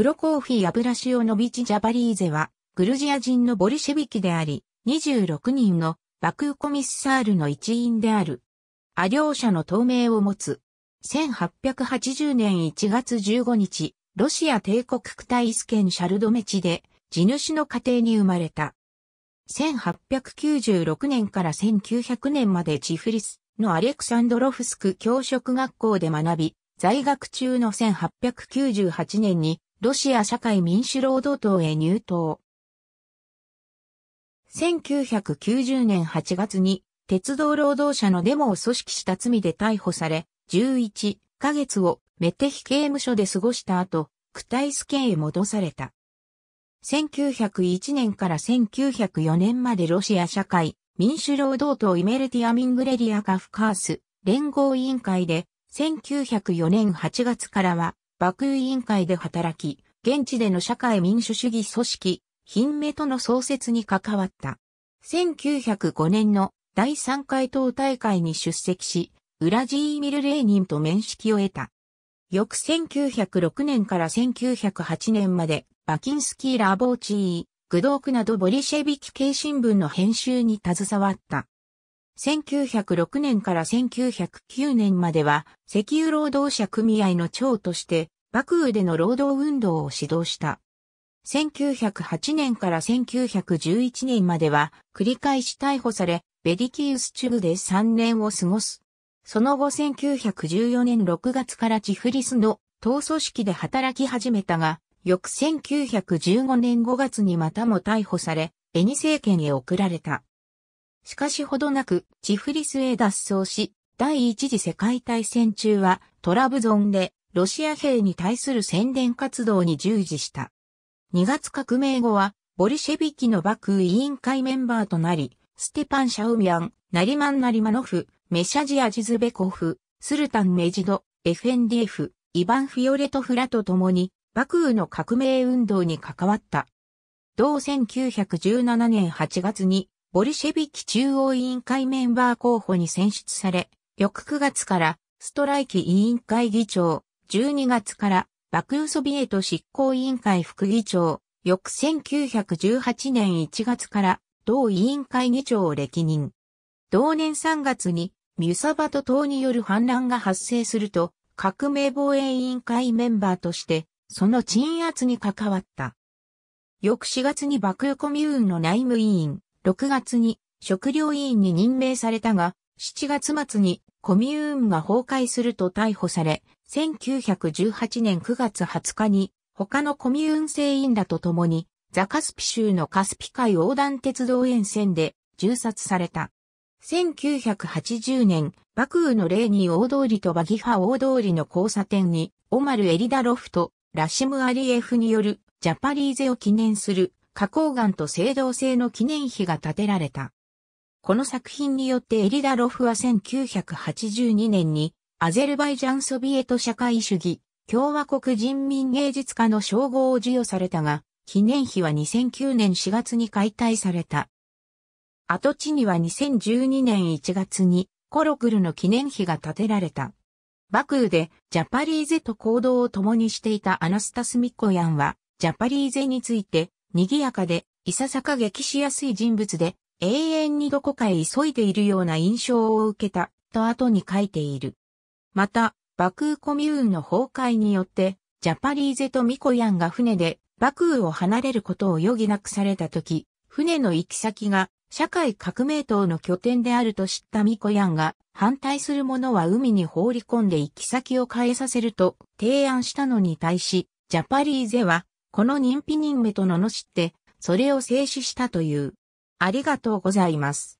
プロコーフィー・アブラシオノビチ・ジャバリーゼは、グルジア人のボリシェビキであり、26人のバクーコミッサールの一員である。アリシャの透明を持つ。1880年1月15日、ロシア帝国区イス県シャルドメチで、地主の家庭に生まれた。1896年から1900年までチフリスのアレクサンドロフスク教職学校で学び、在学中の1898年にロシア社会民主労働党へ入党。1990年8月に鉄道労働者のデモを組織した罪で逮捕され、11ヶ月をメテヒ刑務所で過ごした後、クタイス刑へ戻された。1901年から1904年までロシア社会民主労働党イメルティア・ミングレリア・カフカース連合委員会で1904年8月からは幕ク委員会で働き、現地での社会民主主義組織、ヒンメとの創設に関わった。1905年の第3回党大会に出席し、ウラジーミル・レーニンと面識を得た。翌1906年から1908年まで、バキンスキー・ラボーチー、グドークなどボリシェビキ系新聞の編集に携わった。1906年から1909年までは石油労働者組合の長として幕雨での労働運動を指導した。1908年から1911年までは繰り返し逮捕され、ベディキウスチュブで3年を過ごす。その後1914年6月からチフリスの党組織で働き始めたが、翌1915年5月にまたも逮捕され、エニ政権へ送られた。しかしほどなく、チフリスへ脱走し、第一次世界大戦中はトラブゾンでロシア兵に対する宣伝活動に従事した。2月革命後はボリシェビキの幕府委員会メンバーとなり、ステパン・シャウミアン、ナリマン・ナリマノフ、メシャジ・アジズベコフ、スルタン・メジド、エフェンディエフ、イバン・フィオレト・フラと共に幕府の革命運動に関わった。同1917年8月にボルシェビキ中央委員会メンバー候補に選出され、翌9月からストライキ委員会議長、12月からバクーソビエト執行委員会副議長、翌1918年1月から同委員会議長を歴任。同年3月にミュサバト島による反乱が発生すると、革命防衛委員会メンバーとして、その鎮圧に関わった。翌4月にバクーコミューンの内務委員、6月に食料委員に任命されたが、7月末にコミューンが崩壊すると逮捕され、1918年9月20日に他のコミューン制員らと共にザカスピ州のカスピ海横断鉄道沿線で銃殺された。1980年、バクーのレーニー大通りとバギハ大通りの交差点に、オマル・エリダロフとラシム・アリエフによるジャパリーゼを記念する花崗岩と青銅製の記念碑が建てられた。この作品によってエリダロフは1982年にアゼルバイジャンソビエト社会主義共和国人民芸術家の称号を授与されたが、記念碑は2009年4月に解体された。跡地には2012年1月にコロクルの記念碑が建てられた。バクーでジャパリーゼと行動を共にしていたアナスタス・ミッコヤンは、ジャパリーゼについて賑やかで、いささか激しやすい人物で、永遠にどこかへ急いでいるような印象を受けた、と後に書いている。また、バクーコミューンの崩壊によって、ジャパリーゼとミコヤンが船で、バクーを離れることを余儀なくされたとき、船の行き先が、社会革命党の拠点であると知ったミコヤンが、反対する者は海に放り込んで行き先を変えさせると提案したのに対し、ジャパリーゼはこの認否人目と罵って、それを制止したという。ありがとうございます。